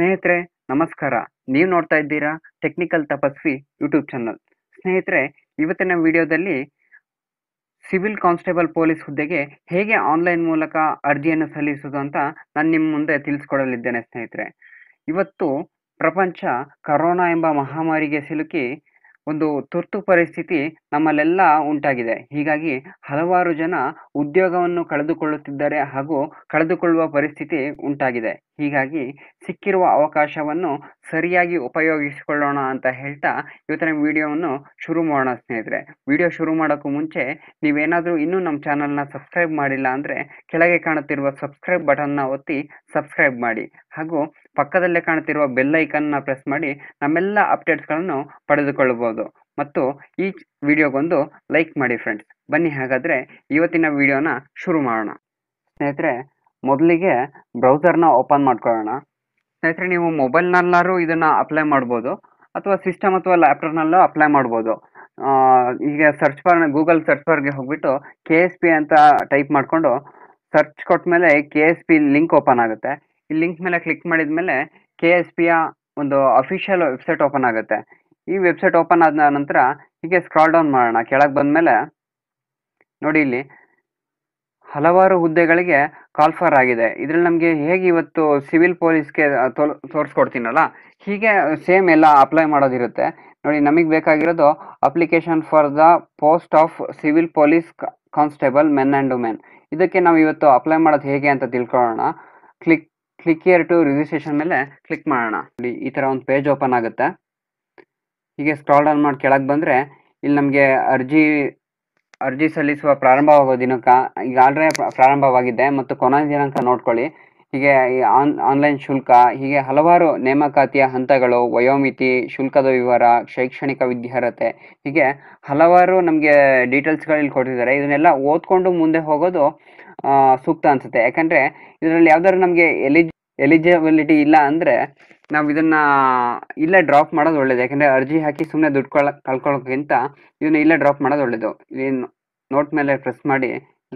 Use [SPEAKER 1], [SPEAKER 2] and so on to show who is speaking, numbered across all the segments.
[SPEAKER 1] ಸ್ನೇಹಿತರೆ ನಮಸ್ಕಾರ ನೀವು ನೋಡ್ತಾ ಇದ್ದೀರಾ ಟೆಕ್ನಿಕಲ್ ತಪಸ್ವಿ ಯೂಟ್ಯೂಬ್ ಚಾನಲ್ ಸ್ನೇಹಿತರೆ ಇವತ್ತಿನ ವಿಡಿಯೋದಲ್ಲಿ ಸಿವಿಲ್ ಕಾನ್ಸ್ಟೇಬಲ್ ಪೊಲೀಸ್ ಹುದ್ದೆಗೆ ಹೇಗೆ ಆನ್ಲೈನ್ ಮೂಲಕ ಅರ್ಜಿಯನ್ನು ಸಲ್ಲಿಸುವುದು ಅಂತ ನಾನು ನಿಮ್ಮ ಮುಂದೆ ತಿಳಿಸ್ಕೊಡಲಿದ್ದೇನೆ ಸ್ನೇಹಿತರೆ ಇವತ್ತು ಪ್ರಪಂಚ ಕರೋನಾ ಎಂಬ ಮಹಾಮಾರಿಗೆ ಸಿಲುಕಿ ಒಂದು ತುರ್ತು ಪರಿಸ್ಥಿತಿ ನಮ್ಮಲ್ಲೆಲ್ಲ ಉಂಟಾಗಿದೆ ಹೀಗಾಗಿ ಹಲವಾರು ಜನ ಉದ್ಯೋಗವನ್ನು ಕಳೆದುಕೊಳ್ಳುತ್ತಿದ್ದಾರೆ ಹಾಗೂ ಕಳೆದುಕೊಳ್ಳುವ ಪರಿಸ್ಥಿತಿ ಉಂಟಾಗಿದೆ ಹೀಗಾಗಿ ಸಿಕ್ಕಿರುವ ಅವಕಾಶವನ್ನು ಸರಿಯಾಗಿ ಉಪಯೋಗಿಸಿಕೊಳ್ಳೋಣ ಅಂತ ಹೇಳ್ತಾ ಇವತ್ತಿನ ವಿಡಿಯೋವನ್ನು ಶುರು ಮಾಡೋಣ ಸ್ನೇಹಿತರೆ ವಿಡಿಯೋ ಶುರು ಮಾಡೋಕ್ಕೂ ಮುಂಚೆ ನೀವೇನಾದರೂ ಇನ್ನೂ ನಮ್ಮ ಚಾನಲ್ನ ಸಬ್ಸ್ಕ್ರೈಬ್ ಮಾಡಿಲ್ಲ ಅಂದರೆ ಕೆಳಗೆ ಕಾಣುತ್ತಿರುವ ಸಬ್ಸ್ಕ್ರೈಬ್ ಬಟನ್ನ ಒತ್ತಿ ಸಬ್ಸ್ಕ್ರೈಬ್ ಮಾಡಿ ಹಾಗೂ ಪಕ್ಕದಲ್ಲೇ ಕಾಣುತ್ತಿರುವ ಬೆಲ್ ಐಕನ್ನ ಪ್ರೆಸ್ ಮಾಡಿ ನಮ್ಮೆಲ್ಲ ಅಪ್ಡೇಟ್ಸ್ಗಳನ್ನು ಪಡೆದುಕೊಳ್ಳಬಹುದು ಮತ್ತು ಈ ವಿಡಿಯೋಗೊಂದು ಲೈಕ್ ಮಾಡಿ ಫ್ರೆಂಡ್ಸ್ ಬನ್ನಿ ಹಾಗಾದರೆ ಇವತ್ತಿನ ವಿಡಿಯೋನ ಶುರು ಮಾಡೋಣ ಸ್ನೇಹಿತರೆ ಮೊದಲಿಗೆ ಬ್ರೌಸರ್ನ ಓಪನ್ ಮಾಡ್ಕೊಳ್ಳೋಣ ಸ್ನೇಹಿತರೆ ನೀವು ಮೊಬೈಲ್ನಲ್ಲಾರು ಇದನ್ನು ಅಪ್ಲೈ ಮಾಡ್ಬೋದು ಅಥವಾ ಸಿಸ್ಟಮ್ ಅಥವಾ ಲ್ಯಾಪ್ಟಾಪ್ನಲ್ಲೂ ಅಪ್ಲೈ ಮಾಡ್ಬೋದು ಈಗ ಸರ್ಚ್ ಫಾರ್ ಗೂಗಲ್ ಸರ್ಚ್ ಫಾರ್ಗೆ ಹೋಗ್ಬಿಟ್ಟು ಕೆ ಎಸ್ ಪಿ ಅಂತ ಟೈಪ್ ಮಾಡಿಕೊಂಡು ಸರ್ಚ್ ಕೊಟ್ಟ ಮೇಲೆ K S P link open ಆಗುತ್ತೆ ಈ ಲಿಂಕ್ ಮೇಲೆ ಕ್ಲಿಕ್ ಮಾಡಿದ ಮೇಲೆ ಕೆ ಎಸ್ ಪಿಯ ಒಂದು ಅಫಿಷಿಯಲ್ ವೆಬ್ಸೈಟ್ ಓಪನ್ ಆಗುತ್ತೆ ಈ ವೆಬ್ಸೈಟ್ ಓಪನ್ ಆದ ನಂತರ ಹೀಗೆ ಸ್ಕ್ರಾಲ್ ಡೌನ್ ಮಾಡೋಣ ಕೆಳಗೆ ಬಂದ ಮೇಲೆ ನೋಡಿ ಇಲ್ಲಿ ಹಲವಾರು ಹುದ್ದೆಗಳಿಗೆ ಕಾಲ್ಫರ್ ಆಗಿದೆ ಇದ್ರಲ್ಲಿ ನಮಗೆ ಹೇಗೆ ಇವತ್ತು ಸಿವಿಲ್ ಪೊಲೀಸ್ಗೆ ತೋಲ್ ತೋರಿಸ್ಕೊಡ್ತೀನಲ್ಲ ಹೀಗೆ ಸೇಮ್ ಎಲ್ಲ ಅಪ್ಲೈ ಮಾಡೋದಿರುತ್ತೆ ನೋಡಿ ನಮಗೆ ಬೇಕಾಗಿರೋದು application for the post of civil police constable men and women ಇದಕ್ಕೆ ನಾವು ಇವತ್ತು ಅಪ್ಲೈ ಮಾಡೋದು ಹೇಗೆ ಅಂತ ತಿಳ್ಕೊಳ್ಳೋಣ click click here to registration ಮೇಲೆ ಕ್ಲಿಕ್ ಮಾಡೋಣ ನೋಡಿ ಈ ಥರ ಒಂದು ಪೇಜ್ ಓಪನ್ ಆಗುತ್ತೆ ಹೀಗೆ ಸ್ಕ್ರಾಲ್ ಡೌನ್ ಮಾಡಿ ಕೆಳಗೆ ಬಂದರೆ ಇಲ್ಲಿ ನಮಗೆ ಅರ್ಜಿ ಅರ್ಜಿ ಸಲ್ಲಿಸುವ ಪ್ರಾರಂಭವಾಗುವ ದಿನಾಂಕ ಈಗ ಆಲ್ರೆಡಿ ಪ್ರಾರಂಭವಾಗಿದೆ ಮತ್ತು ಕೊನೆಯ ದಿನಾಂಕ ನೋಡ್ಕೊಳ್ಳಿ ಹೀಗೆ ಆನ್ ಆನ್ಲೈನ್ ಶುಲ್ಕ ಹೀಗೆ ಹಲವಾರು ನೇಮಕಾತಿಯ ಹಂತಗಳು ವಯೋಮಿತಿ ಶುಲ್ಕದ ವಿವರ ಶೈಕ್ಷಣಿಕ ವಿದ್ಯಾರ್ಹತೆ ಹೀಗೆ ಹಲವಾರು ನಮಗೆ ಡೀಟೇಲ್ಸ್ಗಳಲ್ಲಿ ಕೊಟ್ಟಿದ್ದಾರೆ ಇದನ್ನೆಲ್ಲ ಓದ್ಕೊಂಡು ಮುಂದೆ ಹೋಗೋದು ಸೂಕ್ತ ಅನಿಸುತ್ತೆ ಯಾಕಂದರೆ ಇದರಲ್ಲಿ ಯಾವ್ದಾದ್ರು ನಮಗೆ ಎಲಿಜ್ ಎಲಿಜಿಬಿಲಿಟಿ ಇಲ್ಲ ಅಂದರೆ ನಾವು ಇದನ್ನು ಇಲ್ಲೇ ಡ್ರಾಪ್ ಮಾಡೋದು ಒಳ್ಳೇದು ಯಾಕಂದರೆ ಅರ್ಜಿ ಹಾಕಿ ಸುಮ್ಮನೆ ದುಡ್ಡು ಕಳ್ಕೊಳ್ಳೋಕ್ಕಿಂತ ಇದನ್ನು ಇಲ್ಲೇ ಡ್ರಾಪ್ ಮಾಡೋದು ಒಳ್ಳೇದು ಏನು ನೋಟ್ ಮೇಲೆ ಪ್ರೆಸ್ ಮಾಡಿ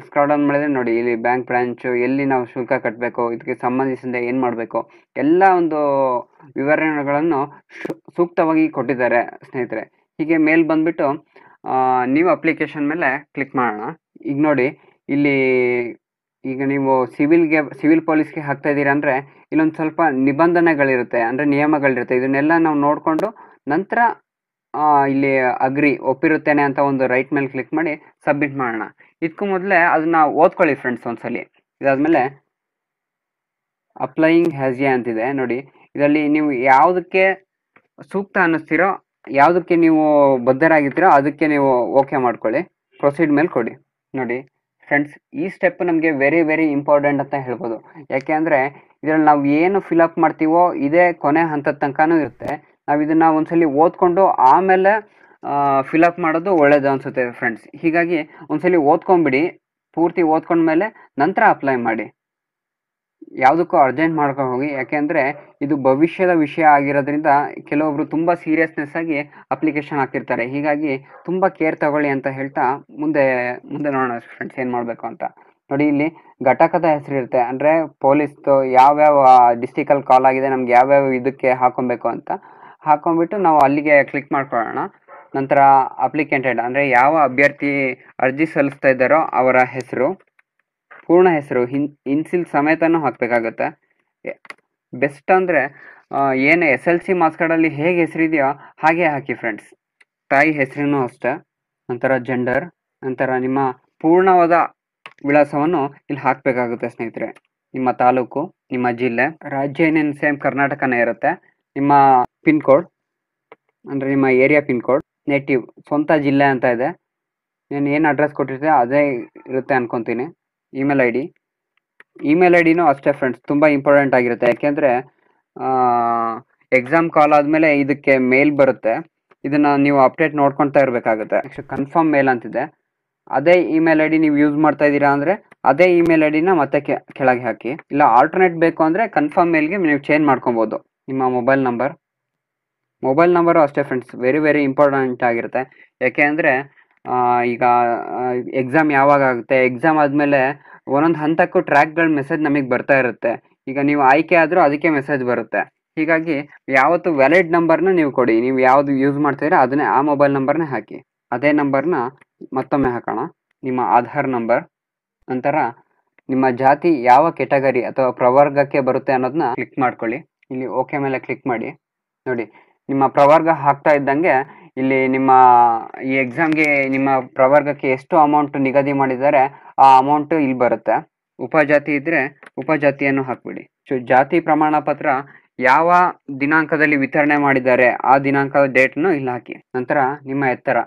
[SPEAKER 1] ಸ್ಕ್ರಾಲ್ ಡೌನ್ ಮಾಡಿದರೆ ನೋಡಿ ಇಲ್ಲಿ ಬ್ಯಾಂಕ್ ಬ್ರ್ಯಾಂಚು ಎಲ್ಲಿ ನಾವು ಶುಲ್ಕ ಕಟ್ಟಬೇಕು ಇದಕ್ಕೆ ಸಂಬಂಧಿಸಿದ ಏನು ಮಾಡಬೇಕು ಎಲ್ಲ ಒಂದು ವಿವರಣೆಗಳನ್ನು ಸೂಕ್ತವಾಗಿ ಕೊಟ್ಟಿದ್ದಾರೆ ಸ್ನೇಹಿತರೆ ಹೀಗೆ ಮೇಲ್ ಬಂದುಬಿಟ್ಟು ನೀವು ಅಪ್ಲಿಕೇಶನ್ ಮೇಲೆ ಕ್ಲಿಕ್ ಮಾಡೋಣ ಈಗ ನೋಡಿ ಇಲ್ಲಿ ಈಗ ನೀವು ಸಿವಿಲ್ಗೆ ಸಿವಿಲ್ ಪೊಲೀಸ್ಗೆ ಹಾಕ್ತಾ ಇದ್ದೀರಾ ಅಂದರೆ ಇಲ್ಲೊಂದು ಸ್ವಲ್ಪ ನಿಬಂಧನೆಗಳಿರುತ್ತೆ ಅಂದರೆ ನಿಯಮಗಳಿರುತ್ತೆ ಇದನ್ನೆಲ್ಲ ನಾವು ನೋಡಿಕೊಂಡು ನಂತರ ಇಲ್ಲಿ ಅಗ್ರಿ ಒಪ್ಪಿರುತ್ತೇನೆ ಅಂತ ಒಂದು ರೈಟ್ ಮೇಲೆ ಕ್ಲಿಕ್ ಮಾಡಿ ಸಬ್ಮಿಟ್ ಮಾಡೋಣ ಇದಕ್ಕೂ ಮೊದಲೇ ಅದನ್ನ ಓದ್ಕೊಳ್ಳಿ ಫ್ರೆಂಡ್ಸ್ ಒಂದ್ಸಲಿ ಇದಾದ್ಮೇಲೆ ಅಪ್ಲೈಯಿಂಗ್ ಹ್ಯಾಸ್ ಅಂತಿದೆ ನೋಡಿ ಇದರಲ್ಲಿ ನೀವು ಯಾವುದಕ್ಕೆ ಸೂಕ್ತ ಅನ್ನಿಸ್ತೀರೋ ಯಾವುದಕ್ಕೆ ನೀವು ಬದ್ಧರಾಗಿರ್ತೀರೋ ಅದಕ್ಕೆ ನೀವು ಓಕೆ ಮಾಡ್ಕೊಳ್ಳಿ ಪ್ರೊಸೀಡ್ ಮೇಲೆ ಕೊಡಿ ನೋಡಿ ಫ್ರೆಂಡ್ಸ್ ಈ ಸ್ಟೆಪ್ ನಮಗೆ ವೆರಿ ವೆರಿ ಇಂಪಾರ್ಟೆಂಟ್ ಅಂತ ಹೇಳ್ಬೋದು ಯಾಕೆ ಅಂದರೆ ಇದರಲ್ಲಿ ನಾವು ಏನು ಅಪ್ ಮಾಡ್ತೀವೋ ಇದೇ ಕೊನೆ ಹಂತದ ತನಕನೂ ಇರುತ್ತೆ ನಾವು ಒಂದ್ಸಲಿ ಓದ್ಕೊಂಡು ಆಮೇಲೆ ಫಿಲಪ್ ಮಾಡೋದು ಒಳ್ಳೇದು ಅನ್ಸುತ್ತೆ ಫ್ರೆಂಡ್ಸ್ ಹೀಗಾಗಿ ಒಂದ್ಸಲಿ ಓದ್ಕೊಂಬಿಡಿ ಪೂರ್ತಿ ಓದ್ಕೊಂಡ್ಮೇಲೆ ನಂತರ ಅಪ್ಲೈ ಮಾಡಿ ಯಾವುದಕ್ಕೂ ಅರ್ಜೆಂಟ್ ಮಾಡ್ಕೊಂಡು ಹೋಗಿ ಯಾಕೆಂದರೆ ಇದು ಭವಿಷ್ಯದ ವಿಷಯ ಆಗಿರೋದ್ರಿಂದ ಕೆಲವೊಬ್ರು ತುಂಬ ಸೀರಿಯಸ್ನೆಸ್ ಆಗಿ ಅಪ್ಲಿಕೇಶನ್ ಹಾಕಿರ್ತಾರೆ ಹೀಗಾಗಿ ತುಂಬ ಕೇರ್ ತಗೊಳ್ಳಿ ಅಂತ ಹೇಳ್ತಾ ಮುಂದೆ ಮುಂದೆ ನೋಡೋಣ ಫ್ರೆಂಡ್ಸ್ ಏನು ಮಾಡಬೇಕು ಅಂತ ನೋಡಿ ಇಲ್ಲಿ ಘಟಕದ ಇರುತ್ತೆ ಅಂದರೆ ಪೊಲೀಸ್ದು ಯಾವ್ಯಾವ ಡಿಸ್ಟಿಕಲ್ಲಿ ಕಾಲ್ ಆಗಿದೆ ನಮ್ಗೆ ಯಾವ್ಯಾವ ಇದಕ್ಕೆ ಹಾಕೊಬೇಕು ಅಂತ ಹಾಕೊಂಡ್ಬಿಟ್ಟು ನಾವು ಅಲ್ಲಿಗೆ ಕ್ಲಿಕ್ ಮಾಡ್ಕೊಳ್ಳೋಣ ನಂತರ ಅಪ್ಲಿಕೆಂಟೆಡ್ ಅಂದರೆ ಯಾವ ಅಭ್ಯರ್ಥಿ ಅರ್ಜಿ ಸಲ್ಲಿಸ್ತಾ ಇದ್ದಾರೋ ಅವರ ಹೆಸರು ಪೂರ್ಣ ಹೆಸರು ಹಿನ್ ಇನ್ಸಿಲ್ ಸಮೇತನೂ ಹಾಕಬೇಕಾಗತ್ತೆ ಬೆಸ್ಟ್ ಅಂದರೆ ಏನು ಎಸ್ ಎಲ್ ಸಿ ಮಾರ್ಕ್ಸ್ ಕಾರ್ಡಲ್ಲಿ ಹೇಗೆ ಹೆಸರಿದೆಯೋ ಹಾಗೆ ಹಾಕಿ ಫ್ರೆಂಡ್ಸ್ ತಾಯಿ ಹೆಸರಿನೂ ಅಷ್ಟೆ ನಂತರ ಜೆಂಡರ್ ನಂತರ ನಿಮ್ಮ ಪೂರ್ಣವಾದ ವಿಳಾಸವನ್ನು ಇಲ್ಲಿ ಹಾಕಬೇಕಾಗುತ್ತೆ ಸ್ನೇಹಿತರೆ ನಿಮ್ಮ ತಾಲೂಕು ನಿಮ್ಮ ಜಿಲ್ಲೆ ರಾಜ್ಯ ಏನೇನು ಸೇಮ್ ಕರ್ನಾಟಕನೇ ಇರುತ್ತೆ ನಿಮ್ಮ ಪಿನ್ ಕೋಡ್ ಅಂದರೆ ನಿಮ್ಮ ಏರಿಯಾ ಪಿನ್ ಕೋಡ್ ನೇಟಿವ್ ಸ್ವಂತ ಜಿಲ್ಲೆ ಅಂತ ಇದೆ ನೀನು ಏನು ಅಡ್ರೆಸ್ ಕೊಟ್ಟಿರ್ತೀನಿ ಅದೇ ಇರುತ್ತೆ ಅನ್ಕೊತೀನಿ email I D email I ಡಿನೂ ಅಷ್ಟೇ ಫ್ರೆಂಡ್ಸ್ ತುಂಬ ಇಂಪಾರ್ಟೆಂಟ್ ಆಗಿರುತ್ತೆ ಯಾಕೆಂದರೆ ಎಕ್ಸಾಮ್ ಕಾಲ್ ಆದಮೇಲೆ ಇದಕ್ಕೆ ಮೇಲ್ ಬರುತ್ತೆ ಇದನ್ನು ನೀವು ಅಪ್ಡೇಟ್ ನೋಡ್ಕೊತಾ ಇರಬೇಕಾಗುತ್ತೆ ನೆಕ್ಸ್ಟ್ ಕನ್ಫರ್ಮ್ ಮೇಲ್ ಅಂತಿದೆ ಅದೇ ಇಮೇಲ್ ಐ ಡಿ ನೀವು ಯೂಸ್ ಮಾಡ್ತಾ ಇದ್ದೀರಾ ಅಂದರೆ ಅದೇ ಇಮೇಲ್ ಐ ಡಿನ ಮತ್ತೆ ಕೆಳಗೆ ಹಾಕಿ ಇಲ್ಲ ಆಲ್ಟರ್ನೇಟ್ ಬೇಕು ಅಂದರೆ ಕನ್ಫರ್ಮ್ ಮೇಲ್ಗೆ ನೀವು ಚೇಂಜ್ ಮಾಡ್ಕೊಬೋದು ನಿಮ್ಮ ಮೊಬೈಲ್ ನಂಬರ್ ಮೊಬೈಲ್ ನಂಬರು ಅಷ್ಟೇ ಫ್ರೆಂಡ್ಸ್ ವೆರಿ ವೆರಿ ಇಂಪಾರ್ಟೆಂಟ್ ಆಗಿರುತ್ತೆ ಯಾಕೆ ಅಂದರೆ ಈಗ ಎಕ್ಸಾಮ್ ಯಾವಾಗ ಆಗುತ್ತೆ ಎಕ್ಸಾಮ್ ಆದಮೇಲೆ ಒಂದೊಂದು ಹಂತಕ್ಕೂ ಟ್ರ್ಯಾಕ್ಗಳ ಮೆಸೇಜ್ ನಮಗೆ ಬರ್ತಾ ಇರುತ್ತೆ ಈಗ ನೀವು ಆಯ್ಕೆ ಆದರೂ ಅದಕ್ಕೆ ಮೆಸೇಜ್ ಬರುತ್ತೆ ಹೀಗಾಗಿ ಯಾವತ್ತು ವ್ಯಾಲಿಡ್ ನಂಬರ್ನ ನೀವು ಕೊಡಿ ನೀವು ಯಾವುದು ಯೂಸ್ ಮಾಡ್ತೀರಾ ಅದನ್ನೇ ಆ ಮೊಬೈಲ್ ನಂಬರ್ನೇ ಹಾಕಿ ಅದೇ ನಂಬರ್ನ ಮತ್ತೊಮ್ಮೆ ಹಾಕೋಣ ನಿಮ್ಮ ಆಧಾರ್ ನಂಬರ್ ನಂತರ ನಿಮ್ಮ ಜಾತಿ ಯಾವ ಕೆಟಗರಿ ಅಥವಾ ಪ್ರವರ್ಗಕ್ಕೆ ಬರುತ್ತೆ ಅನ್ನೋದನ್ನ ಕ್ಲಿಕ್ ಮಾಡ್ಕೊಳ್ಳಿ ಇಲ್ಲಿ ಓಕೆ ಮೇಲೆ ಕ್ಲಿಕ್ ಮಾಡಿ ನೋಡಿ ನಿಮ್ಮ ಪ್ರವರ್ಗ ಹಾಕ್ತಾ ಇದ್ದಂಗೆ ಇಲ್ಲಿ ನಿಮ್ಮ ಈ ಎಕ್ಸಾಮ್ಗೆ ನಿಮ್ಮ ಪ್ರವರ್ಗಕ್ಕೆ ಎಷ್ಟು ಅಮೌಂಟ್ ನಿಗದಿ ಮಾಡಿದ್ದಾರೆ ಆ ಅಮೌಂಟ್ ಇಲ್ಲಿ ಬರುತ್ತೆ ಉಪಜಾತಿ ಇದ್ರೆ ಉಪಜಾತಿಯನ್ನು ಹಾಕ್ಬಿಡಿ ಸೊ ಜಾತಿ ಪ್ರಮಾಣ ಪತ್ರ ಯಾವ ದಿನಾಂಕದಲ್ಲಿ ವಿತರಣೆ ಮಾಡಿದ್ದಾರೆ ಆ ದಿನಾಂಕದ ಡೇಟ್ನು ಇಲ್ಲಿ ಹಾಕಿ ನಂತರ ನಿಮ್ಮ ಎತ್ತರ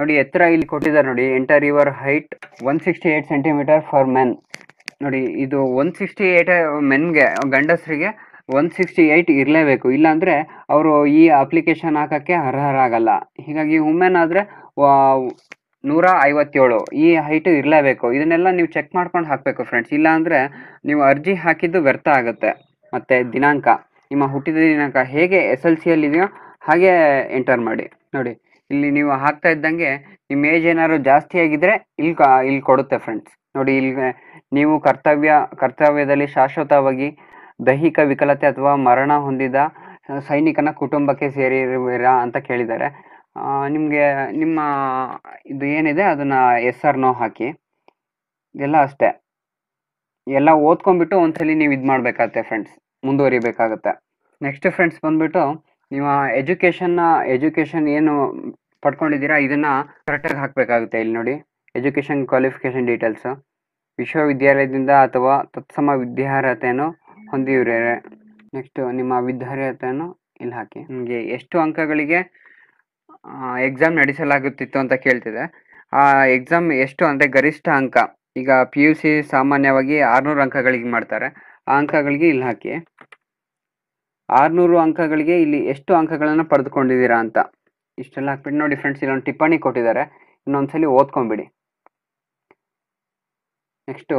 [SPEAKER 1] ನೋಡಿ ಎತ್ತರ ಇಲ್ಲಿ ಕೊಟ್ಟಿದ್ದಾರೆ ನೋಡಿ enter your height one sixty eight centimetre for men ನೋಡಿ ಇದು ಒನ್ ಸಿಕ್ಸ್ಟಿ ಏಟ್ ಮೆನ್ಗೆ ಗಂಡಸರಿಗೆ ಒನ್ ಸಿಕ್ಸ್ಟಿ ಏಯ್ಟ್ ಇರಲೇಬೇಕು ಇಲ್ಲಾಂದರೆ ಅವರು ಈ ಅಪ್ಲಿಕೇಶನ್ ಹಾಕೋಕ್ಕೆ ಅರ್ಹರಾಗಲ್ಲ ಹೀಗಾಗಿ ವುಮೆನ್ ಆದರೆ ನೂರ ಐವತ್ತೇಳು ಈ ಹೈಟು ಇರಲೇಬೇಕು ಇದನ್ನೆಲ್ಲ ನೀವು ಚೆಕ್ ಮಾಡ್ಕೊಂಡು ಹಾಕಬೇಕು ಫ್ರೆಂಡ್ಸ್ ಇಲ್ಲಾಂದರೆ ನೀವು ಅರ್ಜಿ ಹಾಕಿದ್ದು ವ್ಯರ್ಥ ಆಗುತ್ತೆ ಮತ್ತು ದಿನಾಂಕ ನಿಮ್ಮ ಹುಟ್ಟಿದ ದಿನಾಂಕ ಹೇಗೆ ಎಸ್ ಎಲ್ ಇದೆಯೋ ಹಾಗೆ ಎಂಟರ್ ಮಾಡಿ ನೋಡಿ ಇಲ್ಲಿ ನೀವು ಹಾಕ್ತಾ ಇದ್ದಂಗೆ ನಿಮ್ಮ ಏಜ್ ಏನಾದ್ರು ಜಾಸ್ತಿ ಆಗಿದ್ರೆ ಇಲ್ಲಿ ಇಲ್ಲಿ ಕೊಡುತ್ತೆ ಫ್ರೆಂಡ್ಸ್ ನೋಡಿ ಇಲ್ಲಿ ನೀವು ಕರ್ತವ್ಯ ಕರ್ತವ್ಯದಲ್ಲಿ ಶಾಶ್ವತವಾಗಿ ದೈಹಿಕ ವಿಕಲತೆ ಅಥವಾ ಮರಣ ಹೊಂದಿದ ಸೈನಿಕನ ಕುಟುಂಬಕ್ಕೆ ಸೇರಿರುವಿರಾ ಅಂತ ಕೇಳಿದ್ದಾರೆ ನಿಮಗೆ ನಿಮ್ಮ ಇದು ಏನಿದೆ ಅದನ್ನು ಎಸ್ ಆರ್ ನೋ ಹಾಕಿ ಎಲ್ಲ ಅಷ್ಟೇ ಎಲ್ಲ ಓದ್ಕೊಂಡ್ಬಿಟ್ಟು ಒಂದ್ಸಲಿ ನೀವು ಇದು ಮಾಡಬೇಕಾಗತ್ತೆ ಫ್ರೆಂಡ್ಸ್ ಮುಂದುವರಿಬೇಕಾಗತ್ತೆ ನೆಕ್ಸ್ಟ್ ಫ್ರೆಂಡ್ಸ್ ಬಂದ್ಬಿಟ್ಟು ನಿಮ್ಮ ಎಜುಕೇಷನ್ನ ಎಜುಕೇಷನ್ ಏನು ಪಡ್ಕೊಂಡಿದ್ದೀರಾ ಇದನ್ನು ಕರೆಕ್ಟಾಗಿ ಹಾಕಬೇಕಾಗುತ್ತೆ ಇಲ್ಲಿ ನೋಡಿ ಎಜುಕೇಷನ್ ಕ್ವಾಲಿಫಿಕೇಷನ್ ಡೀಟೇಲ್ಸು ವಿಶ್ವವಿದ್ಯಾಲಯದಿಂದ ಅಥವಾ ತತ್ಸಮ ವಿದ್ಯಾರ್ಹತೆಯನ್ನು ಹೊಂದಿವ್ರೆ ನೆಕ್ಸ್ಟ್ ನಿಮ್ಮ ವಿದ್ಯಾರ್ಹತೆಯನ್ನು ಇಲ್ಲಿ ಹಾಕಿ ನಿಮಗೆ ಎಷ್ಟು ಅಂಕಗಳಿಗೆ ಎಕ್ಸಾಮ್ ನಡೆಸಲಾಗುತ್ತಿತ್ತು ಅಂತ ಕೇಳ್ತಿದೆ ಆ ಎಕ್ಸಾಮ್ ಎಷ್ಟು ಅಂದರೆ ಗರಿಷ್ಠ ಅಂಕ ಈಗ ಪಿ ಯು ಸಿ ಸಾಮಾನ್ಯವಾಗಿ ಆರುನೂರು ಅಂಕಗಳಿಗೆ ಮಾಡ್ತಾರೆ ಆ ಅಂಕಗಳಿಗೆ ಇಲ್ಲಿ ಹಾಕಿ ಆರುನೂರು ಅಂಕಗಳಿಗೆ ಇಲ್ಲಿ ಎಷ್ಟು ಅಂಕಗಳನ್ನು ಪಡೆದುಕೊಂಡಿದ್ದೀರಾ ಅಂತ ಇಷ್ಟೆಲ್ಲ ಹಾಕ್ಬಿಟ್ಟು ನೋಡಿ ಫ್ರೆಂಡ್ಸ್ ಇಲ್ಲೊಂದು ಟಿಪ್ಪಣಿ ಕೊಟ್ಟಿದ್ದಾರೆ ಇನ್ನೊಂದ್ಸಲಿ ಓದ್ಕೊಂಬಿಡಿ ನೆಕ್ಸ್ಟು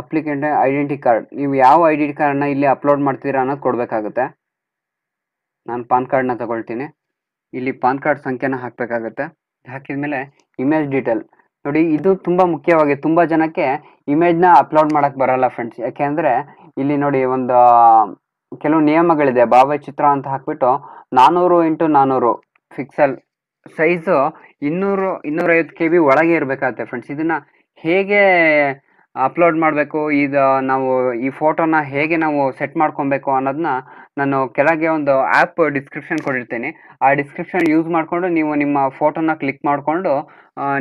[SPEAKER 1] ಅಪ್ಲಿಕೆಂಟ್ ಐಡೆಂಟಿ ಕಾರ್ಡ್ ನೀವು ಯಾವ ಐಡೆಂಟಿ ಕಾರ್ಡನ್ನ ಇಲ್ಲಿ ಅಪ್ಲೋಡ್ ಮಾಡ್ತೀರಾ ಅನ್ನೋದು ಕೊಡಬೇಕಾಗುತ್ತೆ ನಾನು ಪಾನ್ ಕಾರ್ಡನ್ನ ತಗೊಳ್ತೀನಿ ಇಲ್ಲಿ ಪಾನ್ ಕಾರ್ಡ್ ಸಂಖ್ಯೆನ ಹಾಕಬೇಕಾಗುತ್ತೆ ಹಾಕಿದ ಮೇಲೆ ಇಮೇಜ್ ಡೀಟೇಲ್ ನೋಡಿ ಇದು ತುಂಬ ಮುಖ್ಯವಾಗಿ ತುಂಬ ಜನಕ್ಕೆ ಇಮೇಜ್ನ ಅಪ್ಲೋಡ್ ಮಾಡೋಕ್ಕೆ ಬರೋಲ್ಲ ಫ್ರೆಂಡ್ಸ್ ಯಾಕೆಂದರೆ ಇಲ್ಲಿ ನೋಡಿ ಒಂದು ಕೆಲವು ನಿಯಮಗಳಿದೆ ಭಾವಚಿತ್ರ ಅಂತ ಹಾಕ್ಬಿಟ್ಟು ನಾನ್ನೂರು ಇಂಟು ನಾನ್ನೂರು ಫಿಕ್ಸಲ್ ಸೈಜು ಇನ್ನೂರು ಇನ್ನೂರೈವತ್ತು ಕೆ ಬಿ ಒಳಗೆ ಇರಬೇಕಾಗುತ್ತೆ ಫ್ರೆಂಡ್ಸ್ ಇದನ್ನು ಹೇಗೆ ಅಪ್ಲೋಡ್ ಮಾಡಬೇಕು ಇದು ನಾವು ಈ ಫೋಟೋನ ಹೇಗೆ ನಾವು ಸೆಟ್ ಮಾಡ್ಕೊಬೇಕು ಅನ್ನೋದನ್ನ ನಾನು ಕೆಳಗೆ ಒಂದು ಆ್ಯಪ್ ಡಿಸ್ಕ್ರಿಪ್ಷನ್ ಕೊಟ್ಟಿರ್ತೀನಿ ಆ ಡಿಸ್ಕ್ರಿಪ್ಷನ್ ಯೂಸ್ ಮಾಡಿಕೊಂಡು ನೀವು ನಿಮ್ಮ ಫೋಟೋನ ಕ್ಲಿಕ್ ಮಾಡಿಕೊಂಡು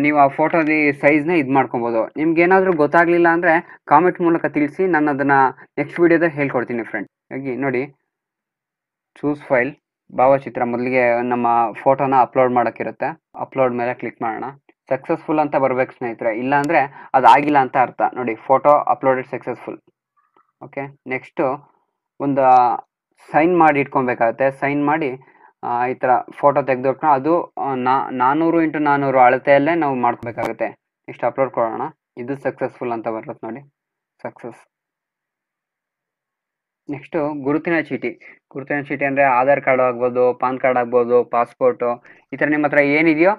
[SPEAKER 1] ನೀವು ಆ ಫೋಟೋಲಿ ಸೈಜ್ನ ಇದು ಮಾಡ್ಕೊಬೋದು ನಿಮ್ಗೆ ಏನಾದರೂ ಗೊತ್ತಾಗಲಿಲ್ಲ ಅಂದರೆ ಕಾಮೆಂಟ್ ಮೂಲಕ ತಿಳಿಸಿ ನಾನು ಅದನ್ನು ನೆಕ್ಸ್ಟ್ ವೀಡಿಯೋದಲ್ಲಿ ಹೇಳ್ಕೊಡ್ತೀನಿ ಫ್ರೆಂಡ್ ಹಾಗೆ ನೋಡಿ ಚೂಸ್ ಫೈಲ್ ಭಾವಚಿತ್ರ ಮೊದಲಿಗೆ ನಮ್ಮ ಫೋಟೋನ ಅಪ್ಲೋಡ್ ಮಾಡೋಕ್ಕಿರುತ್ತೆ ಅಪ್ಲೋಡ್ ಮೇಲೆ ಕ್ಲಿಕ್ ಮಾಡೋಣ ಸಕ್ಸಸ್ಫುಲ್ ಅಂತ ಬರ್ಬೇಕು ಸ್ನೇಹಿತರೆ ಇಲ್ಲ ಅಂದ್ರೆ ಅದಾಗಿಲ್ಲ ಅಂತ ಅರ್ಥ ನೋಡಿ photo uploaded successful okay next ಒಂದು ಸೈನ್ ಮಾಡಿ ಇಟ್ಕೊಬೇಕಾಗತ್ತೆ ಸೈನ್ ಮಾಡಿ ಈ ತರ ಫೋಟೋ ತೆಗೆದು ಅದು ನಾನೂರು ಇಂಟು ನಾನೂರು ಅಳತೆಯಲ್ಲೇ ನಾವು ಮಾಡ್ಕೋಬೇಕಾಗುತ್ತೆ ನೆಕ್ಸ್ಟ್ ಅಪ್ಲೋಡ್ ಕೊಡೋಣ ಇದು ಸಕ್ಸಸ್ಫುಲ್ ಅಂತ ಬರುತ್ತೆ ನೋಡಿ ಸಕ್ಸಸ್ ನೆಕ್ಸ್ಟು ಗುರುತಿನ ಚೀಟಿ ಗುರುತಿನ ಚೀಟಿ ಅಂದರೆ ಆಧಾರ್ ಕಾರ್ಡ್ ಆಗ್ಬೋದು ಪಾನ್ ಕಾರ್ಡ್ ಆಗ್ಬೋದು ಪಾಸ್ಪೋರ್ಟು ಈ ಥರ ನಿಮ್ಮ ಹತ್ರ ಏನಿದೆಯೋ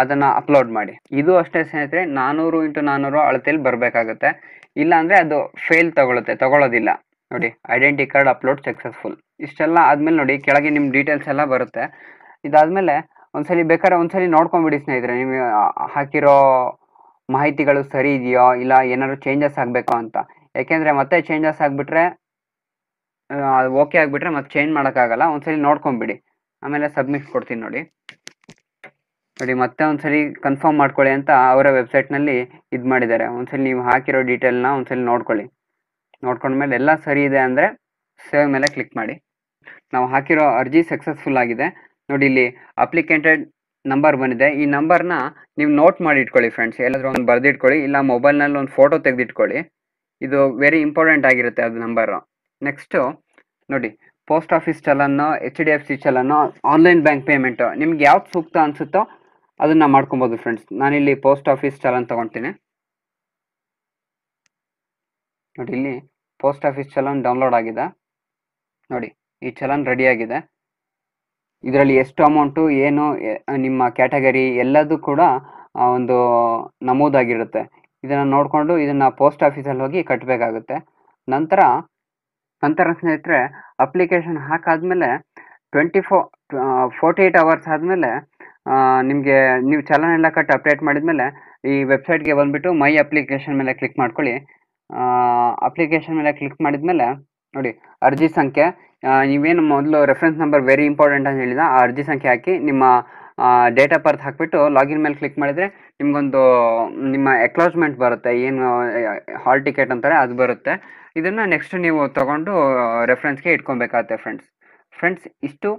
[SPEAKER 1] ಅದನ್ನು ಅಪ್ಲೋಡ್ ಮಾಡಿ ಇದು ಅಷ್ಟೇ ಸ್ನೇಹಿತರೆ ನಾನ್ನೂರು ಇಂಟು ನಾನ್ನೂರು ಅಳತೆಯಲ್ಲಿ ಬರಬೇಕಾಗುತ್ತೆ ಇಲ್ಲಾಂದರೆ ಅದು ಫೇಲ್ ತಗೊಳುತ್ತೆ ತಗೊಳ್ಳೋದಿಲ್ಲ ನೋಡಿ ಐಡೆಂಟಿ ಕಾರ್ಡ್ ಅಪ್ಲೋಡ್ ಸಕ್ಸಸ್ಫುಲ್ ಇಷ್ಟೆಲ್ಲ ಆದಮೇಲೆ ನೋಡಿ ಕೆಳಗೆ ನಿಮ್ಮ ಡೀಟೇಲ್ಸ್ ಎಲ್ಲ ಬರುತ್ತೆ ಇದಾದಮೇಲೆ ಒಂದ್ಸಲಿ ಬೇಕಾದ್ರೆ ಒಂದ್ಸಲಿ ನೋಡ್ಕೊಂಬಿಡಿ ಸ್ನೇಹಿತರೆ ನಿಮಗೆ ಹಾಕಿರೋ ಮಾಹಿತಿಗಳು ಸರಿ ಇದೆಯೋ ಇಲ್ಲ ಏನಾದ್ರು ಚೇಂಜಸ್ ಆಗಬೇಕು ಅಂತ ಯಾಕೆಂದರೆ ಮತ್ತೆ ಚೇಂಜಸ್ ಆಗಿಬಿಟ್ರೆ ಓಕೆ ಆಗಿಬಿಟ್ರೆ ಮತ್ತೆ ಚೇಂಜ್ ಮಾಡೋಕ್ಕಾಗಲ್ಲ ಒಂದ್ಸಲಿ ನೋಡ್ಕೊಂಬಿಡಿ ಆಮೇಲೆ ಸಬ್ಮಿಟ್ ಕೊಡ್ತೀನಿ ನೋಡಿ ನೋಡಿ ಮತ್ತೆ ಒಂದ್ಸಲಿ ಕನ್ಫರ್ಮ್ ಮಾಡ್ಕೊಳ್ಳಿ ಅಂತ ಅವರ ವೆಬ್ಸೈಟ್ನಲ್ಲಿ ಇದು ಮಾಡಿದ್ದಾರೆ ಒಂದ್ಸಲಿ ನೀವು ಹಾಕಿರೋ ಡೀಟೇಲ್ನ ಒಂದ್ಸಲಿ ನೋಡ್ಕೊಳ್ಳಿ ನೋಡ್ಕೊಂಡ್ಮೇಲೆ ಎಲ್ಲ ಸರಿ ಇದೆ ಅಂದರೆ ಸೇವ್ ಮೇಲೆ ಕ್ಲಿಕ್ ಮಾಡಿ ನಾವು ಹಾಕಿರೋ ಅರ್ಜಿ ಸಕ್ಸಸ್ಫುಲ್ ಆಗಿದೆ ನೋಡಿ ಇಲ್ಲಿ ಅಪ್ಲಿಕೇಟೆಡ್ ನಂಬರ್ ಬಂದಿದೆ ಈ ನಂಬರ್ನ ನೀವು ನೋಟ್ ಮಾಡಿ ಇಟ್ಕೊಳ್ಳಿ ಫ್ರೆಂಡ್ಸ್ ಎಲ್ಲಾದರೂ ಒಂದು ಬರೆದಿಟ್ಕೊಳ್ಳಿ ಇಲ್ಲ ಮೊಬೈಲ್ನಲ್ಲಿ ಒಂದು ಫೋಟೋ ತೆಗೆದಿಟ್ಕೊಳ್ಳಿ ಇದು ವೆರಿ ಇಂಪಾರ್ಟೆಂಟ್ ಆಗಿರುತ್ತೆ ಅದು ನಂಬರು ನೆಕ್ಸ್ಟು ನೋಡಿ post office challan H D F C challan online bank payment ನಿಮ್ಗೆ ಯಾವ್ದು ಸೂಕ್ತ ಅನಿಸುತ್ತೋ ಅದನ್ನು ಮಾಡ್ಕೊಬೋದು ಫ್ರೆಂಡ್ಸ್ ನಾನಿಲ್ಲಿ ಪೋಸ್ಟ್ ಆಫೀಸ್ ಚಲನ್ ತೊಗೊತೀನಿ ನೋಡಿ ಇಲ್ಲಿ ಪೋಸ್ಟ್ ಆಫೀಸ್ ಚಲನ್ ಡೌನ್ಲೋಡ್ ಆಗಿದೆ ನೋಡಿ ಈ ಚಲನ್ ರೆಡಿ ಆಗಿದೆ ಇದರಲ್ಲಿ ಎಷ್ಟು ಅಮೌಂಟು ಏನು ನಿಮ್ಮ ಕ್ಯಾಟಗರಿ ಎಲ್ಲದೂ ಕೂಡ ಒಂದು ನಮೂದಾಗಿರುತ್ತೆ ಇದನ್ನು ನೋಡಿಕೊಂಡು ಇದನ್ನು ಪೋಸ್ಟ್ ಆಫೀಸಲ್ಲಿ ಹೋಗಿ ಕಟ್ಟಬೇಕಾಗುತ್ತೆ ನಂತರ ನಂತರ ಸ್ನೇಹಿತರೆ ಅಪ್ಲಿಕೇಶನ್ ಹಾಕಾದ್ಮೇಲೆ twenty four forty eight hours ಆದಮೇಲೆ ನಿಮಗೆ ನೀವು ಚಲನ ಎಲ್ಲ ಕಟ್ಟಿ ಅಪ್ಡೇಟ್ ಮೇಲೆ ಈ ವೆಬ್ಸೈಟ್ಗೆ ಬಂದುಬಿಟ್ಟು ಮೈ ಅಪ್ಲಿಕೇಶನ್ ಮೇಲೆ ಕ್ಲಿಕ್ ಮಾಡ್ಕೊಳ್ಳಿ ಅಪ್ಲಿಕೇಶನ್ ಮೇಲೆ ಕ್ಲಿಕ್ ಮಾಡಿದ್ಮೇಲೆ ನೋಡಿ ಅರ್ಜಿ ಸಂಖ್ಯೆ ನೀವೇನು ಮೊದಲು ರೆಫರೆನ್ಸ್ ನಂಬರ್ ವೆರಿ ಇಂಪಾರ್ಟೆಂಟ್ ಅಂತ ಹೇಳಿದ ಆ ಅರ್ಜಿ ಸಂಖ್ಯೆ ಹಾಕಿ ನಿಮ್ಮ ಡೇಟ್ ಆಫ್ ಬರ್ತ್ ಹಾಕಿಬಿಟ್ಟು ಲಾಗಿನ್ ಮೇಲೆ ಕ್ಲಿಕ್ ಮಾಡಿದರೆ ನಿಮಗೊಂದು ನಿಮ್ಮ ಎಕ್ಲಾಜ್ಮೆಂಟ್ ಬರುತ್ತೆ ಏನು ಹಾಲ್ ಟಿಕೆಟ್ ಅಂತಾರೆ ಅದು ಬರುತ್ತೆ ಇದನ್ನು ನೆಕ್ಸ್ಟ್ ನೀವು ತಗೊಂಡು ರೆಫ್ರೆನ್ಸ್ಗೆ ಇಟ್ಕೊಬೇಕಾಗತ್ತೆ ಫ್ರೆಂಡ್ಸ್ ಫ್ರೆಂಡ್ಸ್ ಇಷ್ಟು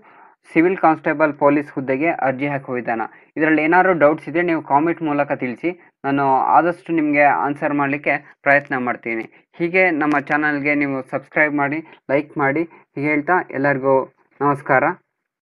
[SPEAKER 1] ಸಿವಿಲ್ ಕಾನ್ಸ್ಟೇಬಲ್ ಪೊಲೀಸ್ ಹುದ್ದೆಗೆ ಅರ್ಜಿ ಹಾಕುವ ವಿಧಾನ ಇದರಲ್ಲಿ ಏನಾದರೂ ಡೌಟ್ಸ್ ಇದ್ದರೆ ನೀವು ಕಾಮೆಂಟ್ ಮೂಲಕ ತಿಳಿಸಿ ನಾನು ಆದಷ್ಟು ನಿಮಗೆ ಆನ್ಸರ್ ಮಾಡಲಿಕ್ಕೆ ಪ್ರಯತ್ನ ಮಾಡ್ತೀನಿ ಹೀಗೆ ನಮ್ಮ ಚಾನಲ್ಗೆ ನೀವು ಸಬ್ಸ್ಕ್ರೈಬ್ ಮಾಡಿ ಲೈಕ್ ಮಾಡಿ ಹೀಗೆ ಹೇಳ್ತಾ ಎಲ್ಲರಿಗೂ ನಮಸ್ಕಾರ